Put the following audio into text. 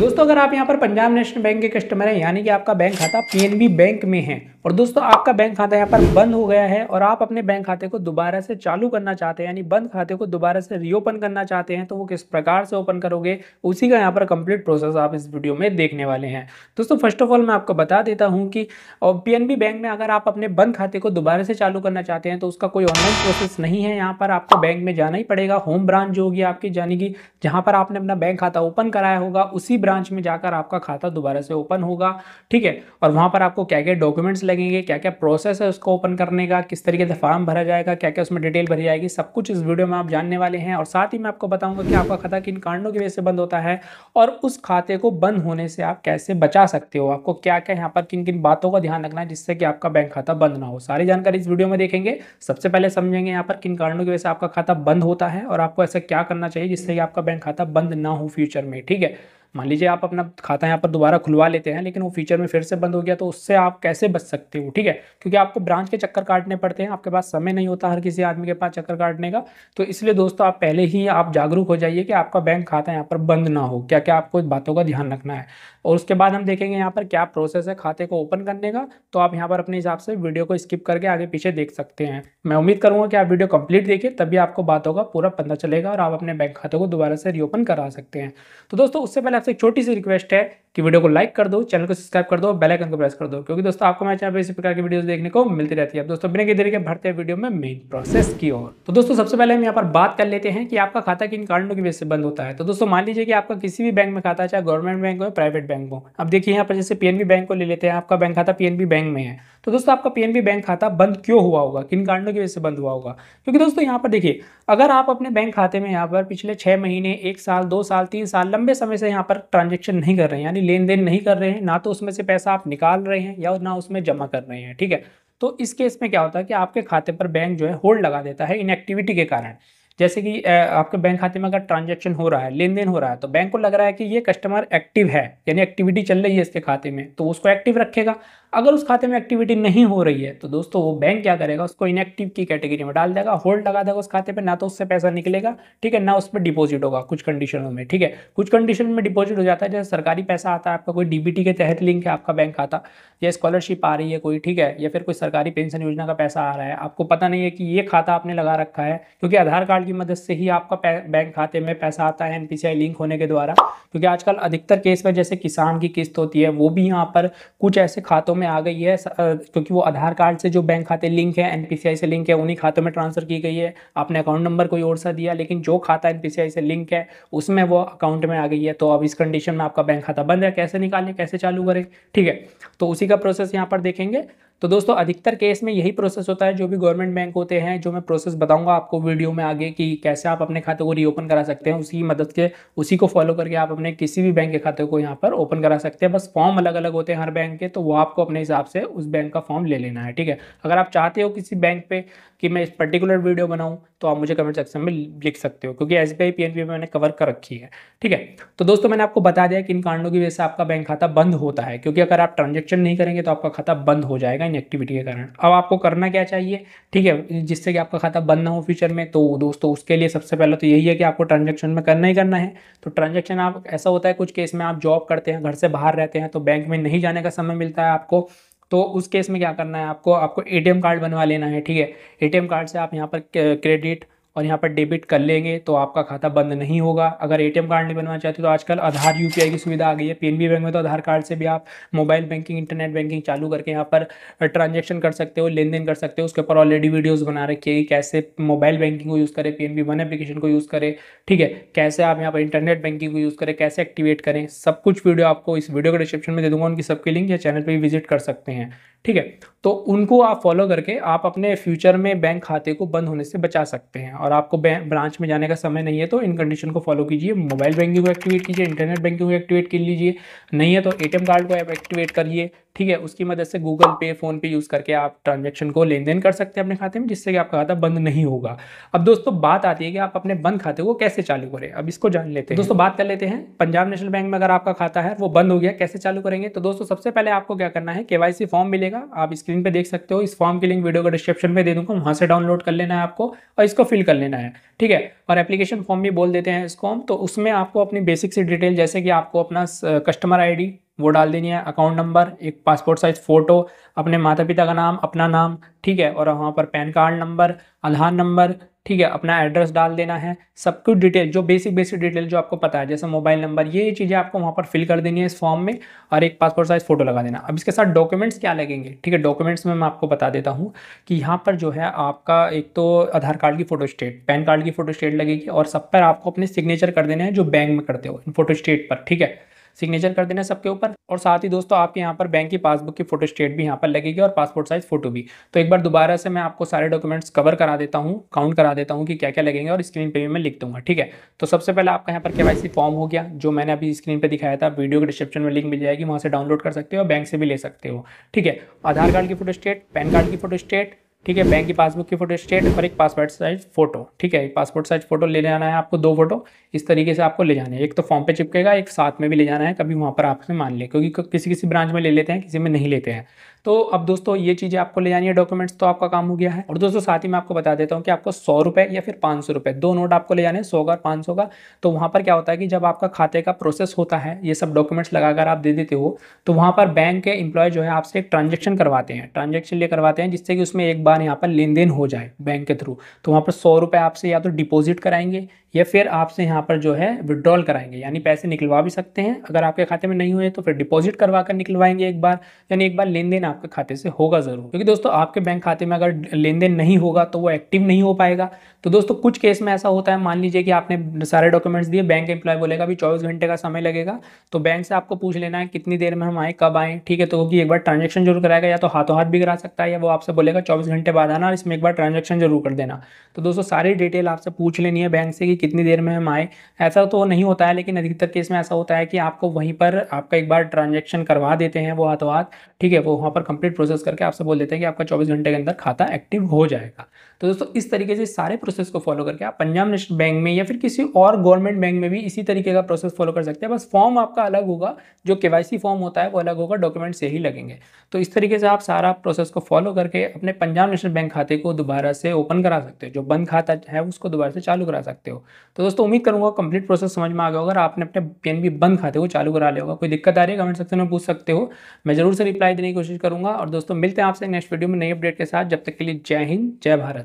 दोस्तों अगर आप यहाँ पर पंजाब नेशनल बैंक के कस्टमर हैं यानी कि आपका बैंक खाता पीएनबी बैंक में है और दोस्तों आपका बैंक खाता यहाँ पर बंद हो गया है और आप अपने बैंक खाते को दोबारा से चालू करना चाहते हैं यानी बंद खाते को दोबारा से रीओपन करना चाहते हैं तो वो किस प्रकार से ओपन करोगे उसी का यहाँ पर कंप्लीट प्रोसेस आप इस वीडियो में देखने वाले हैं दोस्तों फर्स्ट ऑफ ऑल मैं आपको बता देता हूँ कि पी बैंक में अगर आप अपने बंद खाते को दोबारा से चालू करना चाहते हैं तो उसका कोई ऑनलाइन प्रोसेस नहीं है यहाँ पर आपको बैंक में जाना ही पड़ेगा होम ब्रांच जो होगी आपकी यानी कि जहाँ पर आपने अपना बैंक खाता ओपन कराया होगा उसी ब्रांच में जाकर आपका खाता दोबारा से ओपन होगा ठीक है और वहाँ पर आपको क्या क्या डॉक्यूमेंट्स लगेंगे क्या क्या प्रोसेस है उसको ओपन करने का किस तरीके से फॉर्म भरा जाएगा क्या क्या उसमें डिटेल भरी जाएगी सब कुछ इस वीडियो में आप जानने वाले हैं और साथ ही मैं आपको बताऊंगा कि आपका खाता किन कारणों की वजह से बंद होता है और उस खाते को बंद होने से आप कैसे बचा सकते हो आपको क्या क्या यहाँ पर किन किन बातों का ध्यान रखना है जिससे कि आपका बैंक खाता बंद ना हो सारी जानकारी इस वीडियो में देखेंगे सबसे पहले समझेंगे यहाँ पर किन कारणों की वजह से आपका खाता बंद होता है और आपको ऐसा क्या करना चाहिए जिससे कि आपका बैंक खाता बंद ना हो फ्यूचर में ठीक है मान लीजिए आप अपना खाता यहाँ पर दोबारा खुलवा लेते हैं लेकिन वो फीचर में फिर से बंद हो गया तो उससे आप कैसे बच सकते हो ठीक है क्योंकि आपको ब्रांच के चक्कर काटने पड़ते हैं आपके पास समय नहीं होता हर किसी आदमी के पास चक्कर काटने का तो इसलिए दोस्तों आप पहले ही आप जागरूक हो जाइए कि आपका बैंक खाता यहाँ पर बंद ना हो क्या क्या आपको बातों का ध्यान रखना है और उसके बाद हम देखेंगे यहाँ पर क्या प्रोसेस है खाते को ओपन करने का तो आप यहाँ पर अपने हिसाब से वीडियो को स्किप करके आगे पीछे देख सकते हैं मैं उम्मीद करूँगा कि आप वीडियो कंप्लीट देखिए तभी आपको बातों का पूरा पता चलेगा और आप अपने बैंक खाते को दोबारा से रीओपन करा सकते हैं तो दोस्तों उससे पहले आपसे एक छोटी सी रिक्वेस्ट है कि वीडियो को लाइक कर दो चैनल को सब्सक्राइब कर दो बेल आइकन को प्रेस कर दो क्योंकि दोस्तों आपको मैं चैनल पर इसी प्रकार की वीडियोस देखने को मिलती रहती है दोस्तों बिना किसी के भरते हैं वीडियो में मेन प्रोसेस की ओर तो दोस्तों सबसे पहले हम यहाँ पर बात कर लेते हैं कि आपका खाता किन कारणों की वजह से बंद होता है तो दोस्तों मान लीजिए कि आपका किसी भी बैंक में खाता है चाहे गवर्नमेंट बैंक हो प्राइवेट बैंक हो अब देखिए यहाँ पर जैसे पीएनबी बैंक को ले लेते हैं आपका बैंक खाता पीएनबी बैंक में है तो दोस्तों आपका पीएनबी बैंक खाता बंद क्यों हुआ होगा किन कारणों की वजह से बंद हुआ होगा क्योंकि दोस्तों यहाँ पर देखिए अगर आप अपने बैंक खाते में यहाँ पर पिछले छः महीने एक साल दो साल तीन साल लंबे समय से यहाँ पर ट्रांजेक्शन नहीं कर रहे हैं यानी कोई लेन देन नहीं कर रहे हैं ना तो उसमें से पैसा आप निकाल रहे हैं या ना उसमें जमा कर रहे हैं ठीक है तो इस केस में क्या होता है कि आपके खाते पर बैंक जो है होल्ड लगा देता है इनएक्टिविटी के कारण जैसे कि आपके बैंक खाते में अगर ट्रांजेक्शन हो रहा है लेन देन हो रहा है तो बैंक को लग रहा है कि ये कस्टमर एक्टिव है यानी एक्टिविटी चल रही है इसके खाते में तो उसको एक्टिव रखेगा अगर उस खाते में एक्टिविटी नहीं हो रही है तो दोस्तों वो बैंक क्या करेगा उसको इनएक्टिव की कैटेगरी में डाल देगा होल्ड लगा देगा उस खाते पर ना तो उससे पैसा निकलेगा ठीक है ना उस पर डिपॉजिट होगा कुछ कंडीशनों में ठीक है कुछ कंडीशन में डिपॉजिट हो जाता है जैसे सरकारी पैसा आता है आपका कोई डीबीटी के तहत लिंक है आपका बैंक खाता या स्कॉलरशिप आ रही है कोई ठीक है या फिर कोई सरकारी पेंशन योजना का पैसा आ रहा है आपको पता नहीं है कि ये खाता आपने लगा रखा है क्योंकि आधार कार्ड की मदद से ही आपका बैंक खाते में पैसा आता है एनपीसीआई लिंक होने के द्वारा क्योंकि आजकल अधिकतर केस में जैसे किसान की किस्त होती है वो भी यहाँ पर कुछ ऐसे खातों में आ गई है क्योंकि वो आधार कार्ड से जो बैंक खाते लिंक है एनपीसीआई से लिंक है उन्हीं खातों में ट्रांसफ़र की गई है आपने अकाउंट नंबर कोई और सा दिया लेकिन जो खाता एनपीसीआई से लिंक है उसमें वो अकाउंट में आ गई है तो अब इस कंडीशन में आपका बैंक खाता बंद है कैसे निकालें कैसे चालू करें ठीक है तो उसी का प्रोसेस यहाँ पर देखेंगे तो दोस्तों अधिकतर केस में यही प्रोसेस होता है जो भी गवर्नमेंट बैंक होते हैं जो मैं प्रोसेस बताऊंगा आपको वीडियो में आगे कि कैसे आप अपने खाते को रीओपन करा सकते हैं उसी मदद के उसी को फॉलो करके आप अपने किसी भी बैंक के खाते को यहाँ पर ओपन करा सकते हैं बस फॉर्म अलग अलग होते हैं हर बैंक के तो वो आपको अपने हिसाब से उस बैंक का फॉर्म ले लेना है ठीक है अगर आप चाहते हो किसी बैंक पे कि मैं इस पर्टिकुलर वीडियो बनाऊँ तो आप मुझे कमेंट सेक्शन में लिख सकते हो क्योंकि एस बी में मैंने कवर कर रखी है ठीक है तो दोस्तों मैंने आपको बता दिया कि इन कारणों की वजह से आपका बैंक खाता बंद होता है क्योंकि अगर आप ट्रांजेक्शन नहीं करेंगे तो आपका खाता बंद हो जाएगा ऑनलाइन एक्टिविटी के कारण अब आपको करना क्या चाहिए ठीक है जिससे कि आपका खाता बंद ना हो फ्यूचर में तो दोस्तों उसके लिए सबसे पहले तो यही है कि आपको ट्रांजेक्शन में करना ही करना है तो ट्रांजेक्शन आप ऐसा होता है कुछ केस में आप जॉब करते हैं घर से बाहर रहते हैं तो बैंक में नहीं जाने का समय मिलता है आपको तो उस केस में क्या करना है आपको आपको ए कार्ड बनवा लेना है ठीक है ए कार्ड से आप यहाँ पर क्रेडिट और यहाँ पर डेबिट कर लेंगे तो आपका खाता बंद नहीं होगा अगर एटीएम कार्ड नहीं बनवाना चाहते तो आजकल आधार यूपीआई की सुविधा आ गई है पीएनबी बैंक में तो आधार कार्ड से भी आप मोबाइल बैंकिंग इंटरनेट बैंकिंग चालू करके यहाँ पर ट्रांजेक्शन कर सकते हो लेन देन कर सकते हो उसके ऊपर ऑलरेडी वीडियोज़ बना रखी है कैसे मोबाइल बैंकिंग को यूज़ करें पी वन एप्लीकेशन को यूज़ करें ठीक है कैसे आप यहाँ पर इंटरनेट बैंकिंग को यूज़ करें कैसे एक्टिवेट करें सब कुछ वीडियो आपको इस वीडियो के डिस्क्रिप्शन में दे दूंगा उनकी सबकी लिंक या चैनल पर भी विजिट कर सकते हैं ठीक है तो उनको आप फॉलो करके आप अपने फ्यूचर में बैंक खाते को बंद होने से बचा सकते हैं और आपको ब्रांच में जाने का समय नहीं है तो इन कंडीशन को फॉलो कीजिए मोबाइल बैंकिंग को एक्टिवेट कीजिए इंटरनेट बैंकिंग को एक्टिवेट कर लीजिए नहीं है तो एटीएम कार्ड को आप एक्टिवेट करिए ठीक है उसकी मदद से गूगल पे फोन पे यूज़ करके आप ट्रांजेक्शन को लेन देन कर सकते हैं अपने खाते में जिससे कि आपका खाता बंद नहीं होगा अब दोस्तों बात आती है कि आप अपने बंद खाते को कैसे चालू करें अब इसको जान लेते हैं दोस्तों बात कर लेते हैं पंजाब नेशनल बैंक में अगर आपका खाता है वो बंद हो गया कैसे चालू करेंगे तो दोस्तों सबसे पहले आपको क्या करना है के फॉर्म मिलेगा रहेगा आप स्क्रीन पे देख सकते हो इस फॉर्म की लिंक वीडियो का डिस्क्रिप्शन में दे दूंगा वहाँ से डाउनलोड कर लेना है आपको और इसको फिल कर लेना है ठीक है और एप्लीकेशन फॉर्म भी बोल देते हैं इसको हम तो उसमें आपको अपनी बेसिक सी डिटेल जैसे कि आपको अपना कस्टमर uh, आई वो डाल देनी है अकाउंट नंबर एक पासपोर्ट साइज़ फ़ोटो अपने माता पिता का नाम अपना नाम ठीक है और वहाँ पर PAN card number Aadhaar number ठीक है अपना एड्रेस डाल देना है सब कुछ डिटेल जो बेसिक बेसिक डिटेल जो आपको पता है जैसे मोबाइल नंबर ये चीज़ें आपको वहाँ पर फिल कर देनी है इस फॉर्म में और एक पासपोर्ट साइज़ फ़ोटो लगा देना अब इसके साथ डॉक्यूमेंट्स क्या लगेंगे ठीक है डॉक्यूमेंट्स में मैं आपको बता देता हूँ कि यहाँ पर जो है आपका एक तो आधार कार्ड की फ़ोटो स्टेट पैन कार्ड की फ़ोटो स्टेट लगेगी और सब पर आपको अपने सिग्नेचर कर देने हैं जो बैंक में करते हो इन फोटो स्टेट पर ठीक है सिग्नेचर कर देना सबके ऊपर और साथ ही दोस्तों आपके यहाँ पर बैंक की पासबुक की फोटो स्टेट भी यहाँ पर लगेगी और पासपोर्ट साइज फोटो भी तो एक बार दोबारा से मैं आपको सारे डॉक्यूमेंट्स कवर करा देता हूँ काउंट करा देता हूँ कि क्या क्या लगेंगे और स्क्रीन पर भी मैं लिख दूंगा ठीक है तो सबसे पहले आपका यहाँ पर के फॉर्म हो गया जो मैंने अभी स्क्रीन पर दिखाया था वीडियो के डिस्क्रिप्शन में लिंक मिल जाएगी वहाँ से डाउनलोड कर सकते हो बैंक से भी ले सकते हो ठीक है आधार कार्ड की फोटो स्टेट पैन कार्ड की फोटो स्टेट ठीक है बैंक की पासबुक की फोटो स्टेट और एक पासपोर्ट साइज फोटो ठीक है पासपोर्ट साइज फोटो ले जाना है आपको दो फोटो इस तरीके से आपको ले जाना है एक तो फॉर्म पे चिपकेगा एक साथ में भी ले जाना है कभी वहाँ पर आपसे मान ले क्योंकि किसी किसी ब्रांच में ले लेते हैं किसी में नहीं लेते हैं तो अब दोस्तों ये चीज़ें आपको ले जानी है डॉक्यूमेंट्स तो आपका काम हो गया है और दोस्तों साथ ही मैं आपको बता देता हूँ कि आपको सौ रुपये या फिर पाँच सौ रुपये दो नोट आपको ले जाने सौ का पाँच सौ का तो वहाँ पर क्या होता है कि जब आपका खाते का प्रोसेस होता है ये सब डॉक्यूमेंट्स लगाकर आप दे देते हो तो वहाँ पर बैंक के एम्प्लॉय जो है आपसे एक ट्रांजेक्शन करवाते हैं ट्रांजेक्शन लिए करवाते हैं जिससे कि उसमें एक बार यहाँ पर लेन देन हो जाए बैंक के थ्रू तो वहाँ पर सौ रुपये आपसे या तो डिपोजिट कराएंगे या फिर आपसे यहाँ पर जो है विड्रॉल कराएंगे यानी पैसे निकलवा भी सकते हैं अगर आपके खाते में नहीं हुए तो फिर डिपॉजिट करवा कर निकलवाएंगे एक बार यानी एक बार लेन देन आपके खाते से होगा ज़रूर क्योंकि दोस्तों आपके बैंक खाते में अगर लेन देन नहीं होगा तो वो एक्टिव नहीं हो पाएगा तो दोस्तों कुछ केस में ऐसा होता है मान लीजिए कि आपने सारे डॉक्यूमेंट्स दिए बैंक एम्प्लॉय बोलेगा भी चौबीस घंटे का समय लगेगा तो बैंक से आपको पूछ लेना है कितनी देर में हम आए कब आए ठीक है तो क्योंकि एक बार ट्रांजेक्शन जरूर कराएगा या तो हाथों हाथ भी करा सकता है या वो आपसे बोलेगा चौबीस घंटे बाद आना और इसमें एक बार ट्रांजेक्शन जरूर कर देना तो दोस्तों सारी डिटेल आपसे पूछ लेनी है बैंक से कि कितनी देर में हम आए ऐसा तो नहीं होता है लेकिन अधिकतर केस में ऐसा होता है कि आपको वहीं पर आपका एक बार ट्रांजेक्शन करवा देते हैं वो हाथों हाथ ठीक है वो वहाँ पर कंप्लीट प्रोसेस करके आपसे बोल देते हैं कि आपका चौबीस घंटे के अंदर खाता एक्टिव हो जाएगा तो दोस्तों इस तरीके से सारे प्रोसेस को फॉलो करके आप पंजाब नेशनल बैंक में या फिर किसी और गवर्नमेंट बैंक में भी इसी तरीके का प्रोसेस फॉलो कर सकते हैं बस फॉर्म आपका अलग होगा जो के फॉर्म होता है वो अलग होगा डॉक्यूमेंट से ही लगेंगे तो इस तरीके से आप सारा प्रोसेस को फॉलो करके अपने पंजाब नेशनल बैंक खाते को दोबारा से ओपन करा सकते हो जो बंद खाता है उसको दोबारा से चालू करा सकते हो तो दोस्तों उम्मीद करूंगा कंप्लीट प्रोसेस समझ में आ गया होगा अगर आपने अपने पी बंद खाते को चालू करा लिया होगा कोई दिक्कत आ रही है कमेंट सेक्शन में पूछ सकते हो मैं जरूर से रिप्लाई देने की कोशिश करूंगा और दोस्तों मिलते हैं आपसे नेक्स्ट वीडियो में नई अपडेट के साथ जब तक के लिए जय हिंद जय भारत